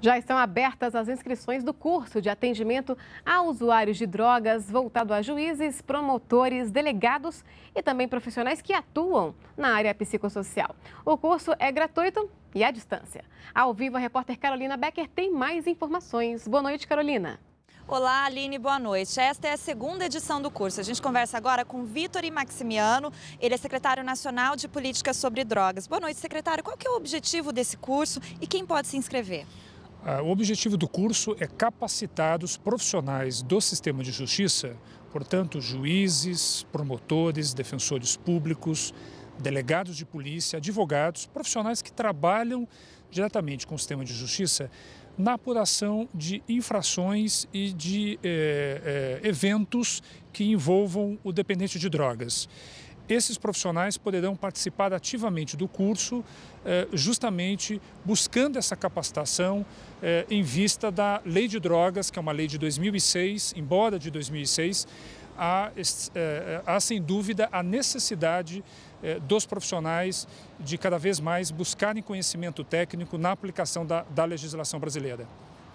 Já estão abertas as inscrições do curso de atendimento a usuários de drogas voltado a juízes, promotores, delegados e também profissionais que atuam na área psicossocial. O curso é gratuito e à distância. Ao vivo, a repórter Carolina Becker tem mais informações. Boa noite, Carolina. Olá, Aline, boa noite. Esta é a segunda edição do curso. A gente conversa agora com Vitor e Maximiano. Ele é secretário nacional de políticas sobre drogas. Boa noite, secretário. Qual que é o objetivo desse curso e quem pode se inscrever? Ah, o objetivo do curso é capacitar os profissionais do sistema de justiça, portanto, juízes, promotores, defensores públicos, delegados de polícia, advogados, profissionais que trabalham diretamente com o sistema de justiça na apuração de infrações e de eh, eh, eventos que envolvam o dependente de drogas. Esses profissionais poderão participar ativamente do curso, eh, justamente buscando essa capacitação eh, em vista da Lei de Drogas, que é uma lei de 2006, embora de 2006, há, eh, há sem dúvida a necessidade dos profissionais de cada vez mais buscarem conhecimento técnico na aplicação da, da legislação brasileira.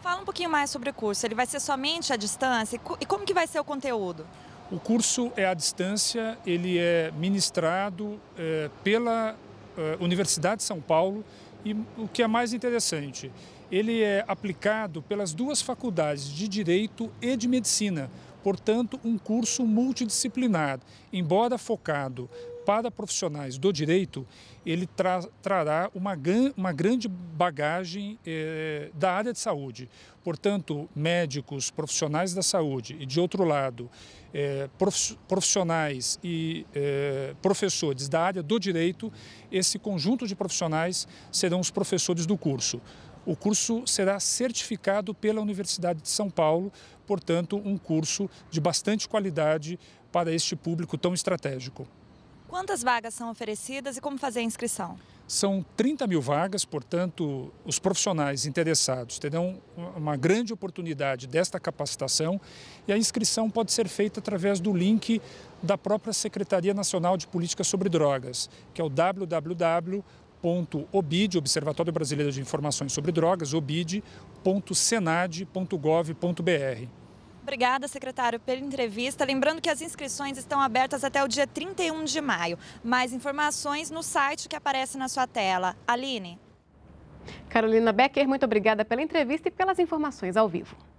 Fala um pouquinho mais sobre o curso. Ele vai ser somente à distância? E como que vai ser o conteúdo? O curso é à distância, ele é ministrado é, pela é, Universidade de São Paulo e o que é mais interessante, ele é aplicado pelas duas faculdades de Direito e de Medicina, portanto, um curso multidisciplinar, embora focado para profissionais do direito, ele tra trará uma, uma, grande bagagem eh, da área de saúde. Portanto, médicos, profissionais da saúde e, de outro lado, eh, profissionais e eh, professores da área do direito, esse conjunto de profissionais serão os professores do curso. O curso será certificado pela Universidade de São Paulo, portanto, um curso de bastante qualidade para este público tão estratégico. Quantas vagas são oferecidas e como fazer a inscrição? São 30 mil vagas, portanto, os profissionais interessados terão uma grande oportunidade desta capacitação e a inscrição pode ser feita através do link da própria Secretaria Nacional de Política sobre Drogas, que é o www.obid, Observatório Brasileiro de Informações sobre Drogas, obid.senad.gov.br. Obrigada, secretário, pela entrevista. Lembrando que as inscrições estão abertas até o dia 31 de maio. Mais informações no site que aparece na sua tela. Aline. Carolina Becker, muito obrigada pela entrevista e pelas informações ao vivo.